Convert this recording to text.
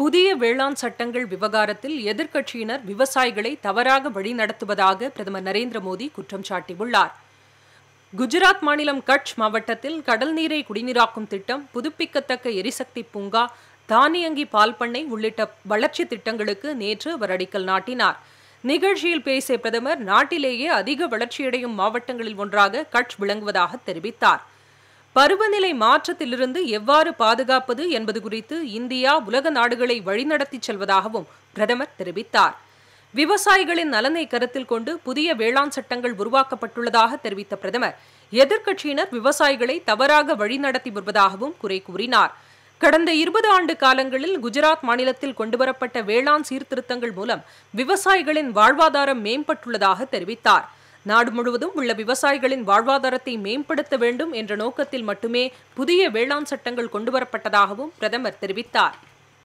புதிய வேளாண் சட்டங்கள் விவகாரத்தில் எதிர்க்கட்சியினர் விவசாயிகளை தவறாக வழிநடத்துவதாக பிரதமர் நரேந்திர மோடி குற்றம் சாட்டியுள்ளார் குஜராத் மாநிலம் கட்ச் மாவட்டத்தில் கடல் நீரை குடிநீராக்கும் திட்டம் புதுப்பிக்கத்தக்க எரிசக்தி பூங்கா தானியங்கி பால் பண்ணை உள்ளிட்ட வளர்ச்சி திட்டங்களுக்கு நேற்று அவர் அடிக்கல் நாட்டினார் நிகழ்ச்சியில் பேசிய பிரதமர் நாட்டிலேயே அதிக வளர்ச்சியடையும் மாவட்டங்களில் ஒன்றாக கட்ச் விளங்குவதாக தெரிவித்தார் பருவநிலை மாற்றத்திலிருந்து எவ்வாறு பாதுகாப்பது என்பது குறித்து இந்தியா உலக நாடுகளை வழிநடத்தி செல்வதாகவும் பிரதமர் தெரிவித்தார் விவசாயிகளின் நலனை கருத்தில் கொண்டு புதிய வேளாண் சட்டங்கள் உருவாக்கப்பட்டுள்ளதாக தெரிவித்த பிரதமர் எதிர்க்கட்சியினர் விவசாயிகளை தவறாக வழிநடத்தி வருவதாகவும் குறை கூறினார் கடந்த இருபது ஆண்டு காலங்களில் குஜராத் மாநிலத்தில் கொண்டுவரப்பட்ட வேளாண் சீர்திருத்தங்கள் மூலம் விவசாயிகளின் வாழ்வாதாரம் மேம்பட்டுள்ளதாக தெரிவித்தார் நாடு முழுவதும் உள்ள விவசாயிகளின் வாழ்வாதாரத்தை மேம்படுத்த வேண்டும் என்ற நோக்கத்தில் மட்டுமே புதிய வேளாண் சட்டங்கள் கொண்டுவரப்பட்டதாகவும் பிரதமர் தெரிவித்தார்